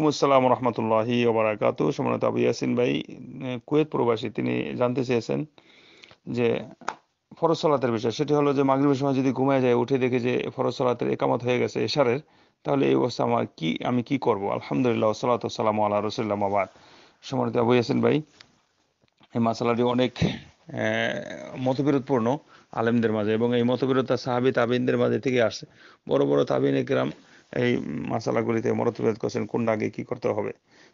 আলাইকুম আসসালাম রহমতুল্লাহি ওবরাকাত সমানত আবু ইয়াসিন ভাই কুয়েত প্রবাসী তিনি জানতে চেয়েছেন যে বিষয় সেটি হলো যে সময় যদি ঘুমায় যায় উঠে দেখে যে একামত হয়ে গেছে এশারের তাহলে এই অবস্থা আমার কি আমি কি করব আলহামদুলিল্লাহ সালাত সালাম আল্লাহ রসুল্লাহ আবাদ সমানত আবু ইয়াসিন ভাই এই মাসালাটি অনেক মতবিরোধপূর্ণ আলেমদের মাঝে এবং এই মতবিরোধতা সাহাবি তাবিনদের মাঝে থেকে আসছে বড় বড় তাবিন একরাম এই মশালাগুলিতে মরতভেদ করছেন কোনটা আগে কি করতে হবে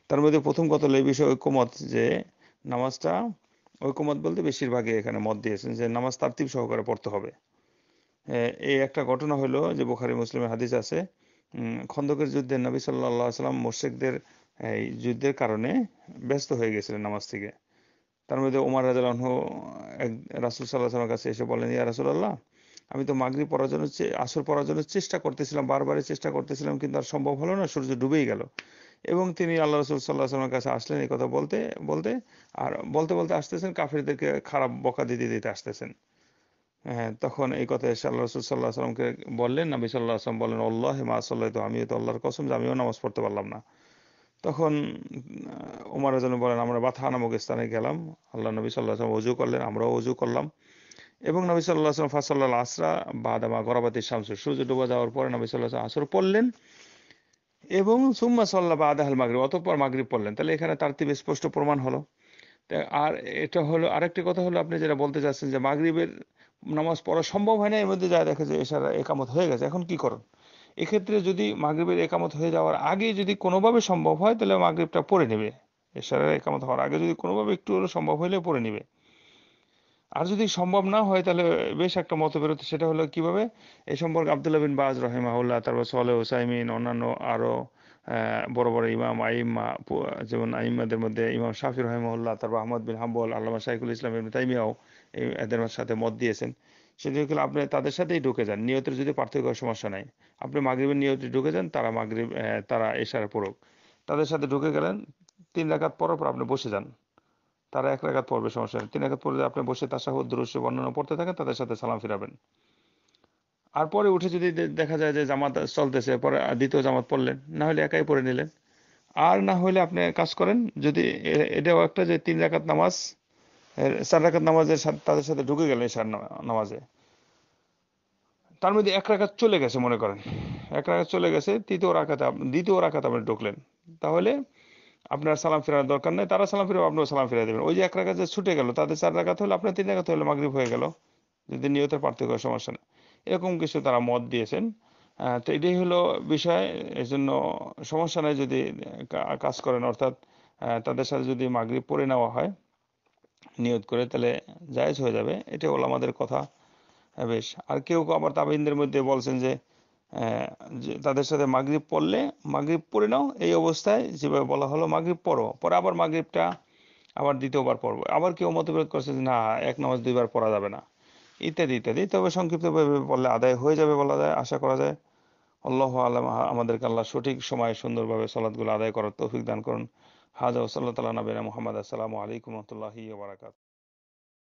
তার মধ্যে প্রথম কথা হলো এই বিষয়ে ঐকমত যে নামাজটা ঐকমত বলতে বেশিরভাগই এখানে মত দিয়েছেন যে নামাজ তার্তিব সহকারে পড়তে হবে এই একটা ঘটনা হলো যে বোখারি মুসলিমের হাদিস আছে খন্দকের যুদ্ধে নবী সাল্লাহ সাল্লাম মোর্শেকদের এই যুদ্ধের কারণে ব্যস্ত হয়ে গেছিলেন নামাজ থেকে তার মধ্যে ওমার রাজালহ এক রাসুল সাল্লাহ সাল্লামের কাছে এসে বলেন ইয়া রাসুল আল্লাহ আমি তো মাগরি পড়ার জন্য আসর পড়ার জন্য চেষ্টা করতেছিলাম বারবারই চেষ্টা করতেছিলাম কিন্তু আর সম্ভব হলো না সূর্য ডুবেই গেল এবং তিনি আল্লাহ রসুল সাল্লাহ সাল্লামের কাছে আসলেন এই কথা বলতে বলতে আর বলতে বলতে আসতেছেন কাফেরদেরকে খারাপ বকা দিতে দিতে আসতেছেন হ্যাঁ তখন এই কথা এসে আল্লাহ রসুল সাল্লাহ আসলামকে বললেন নবী সাল্লাহ আসলাম বলেন আল্লাহ মা সাল্লাহ তো আমিও তো আল্লাহর কসম যে আমিও নামাজ পড়তে পারলাম না তখন ওমার জন্য বলেন আমরা বাথা নামক স্থানে গেলাম আল্লাহ নবী সাল্লাহ আসলাম অজু করলেন আমরাও অজু করলাম এবং নবী সাল্লাহ আসলাম ফাসাল্লাহ আসরা বাদামা গরবাতি শামসু সূর্য ডুবে যাওয়ার পরে নবী সাল্লাহ আসর পড়লেন এবং সুম্মা সাল্লাহ বা আদাহাল মাগরিব অতঃপর মাগরিব পড়লেন তাহলে এখানে তার তীব্র স্পষ্ট প্রমাণ হলো আর এটা হলো আরেকটি কথা হলো আপনি যেটা বলতে চাচ্ছেন যে মাগরিবের নামাজ পড়া সম্ভব হয় না এর মধ্যে যা দেখে যে এছাড়া একামত হয়ে গেছে এখন কি করুন এক্ষেত্রে যদি মাগরীবের একামত হয়ে যাওয়ার আগে যদি কোনোভাবে সম্ভব হয় তাহলে মাগরীবটা পড়ে নেবে এছাড়া একামত হওয়ার আগে যদি কোনোভাবে একটু হলেও সম্ভব হলে পড়ে নেবে আর যদি সম্ভব না হয় তাহলে বেশ একটা মতবিরোধ সেটা হলো কিভাবে এ সম্পর্কে আবদুল্লাহ বিন বাজ রহেমাউল্লাহ তারপর সোলে ওসাইমিন অন্যান্য আরও বড় বড় ইমাম আইম্মা যেমন আইম্মাদের মধ্যে ইমাম শাফি রহেমাউল্লাহ তারপর আহমদ বিন হাম্বল আল্লামা শাইকুল ইসলাম ইবনে তাইমিয়াও এদের সাথে মত দিয়েছেন সেটি সেদিকে আপনি তাদের সাথেই ঢুকে যান নিয়তের যদি পার্থক্য সমস্যা নাই আপনি মাগরীবের নিয়তে ঢুকে যান তারা মাগরীব তারা এশার পড়ুক তাদের সাথে ঢুকে গেলেন তিন রাখাত পর পর আপনি বসে যান তারা এক রাখাত পড়বে সমস্যা নেই তিন রাখাত পড়লে আপনি বসে তাসাহুদ দূরস্ব বর্ণনা পড়তে থাকেন তাদের সাথে সালাম ফিরাবেন আর পরে উঠে যদি দেখা যায় যে জামাত চলতেছে পরে দ্বিতীয় জামাত পড়লেন না হলে একাই পড়ে নিলেন আর না হলে আপনি কাজ করেন যদি এটাও একটা যে তিন রাকাত নামাজ চার রাকাত নামাজের সাথে তাদের সাথে ঢুকে গেলেন সার নামাজে তার মধ্যে এক রাকাত চলে গেছে মনে করেন এক রাকাত চলে গেছে তৃতীয় রাকাতে দ্বিতীয় রাকাত আপনি ঢুকলেন তাহলে আপনার সালাম ফেরানোর দরকার নেই তারা সালাম ফিরে আপনিও সালাম ফিরে দেবেন ওই যে এক যে ছুটে গেল তাদের চার রাখাতে হলে আপনার তিন রাখাতে হলে মাগরীব হয়ে গেল যদি নিয়তের পার্থক্য সমস্যা নেই এরকম কিছু তারা মত দিয়েছেন তো এটাই হলো বিষয় এই জন্য সমস্যা নেই যদি কাজ করেন অর্থাৎ তাদের সাথে যদি মাগরীব পড়ে নেওয়া হয় নিয়ত করে তাহলে জায়েজ হয়ে যাবে এটা আমাদের কথা বেশ আর কেউ আবার তাবিনদের মধ্যে বলছেন যে তাদের সাথে মাগরিব পড়লে মাগরিব পড়ে নাও এই অবস্থায় যেভাবে বলা হলো মাগরিব পড়ো পরে আবার মাগরিবটা আবার দ্বিতীয়বার পড়বো আবার কেউ মতভেদ করছে যে না এক নামাজ দুইবার পড়া যাবে না ইত্যাদি ইত্যাদি তবে সংক্ষিপ্তভাবে বললে আদায় হয়ে যাবে বলা যায় আশা করা যায় আল্লাহ আলম আমাদেরকে আল্লাহ সঠিক সময়ে সুন্দরভাবে সলাদগুলো আদায় করার তৌফিক দান করুন হাজা সাল্লাহ তালা নবীনা মোহাম্মদ আসসালামু আলাইকুম রহমতুল্লাহি বারাকাত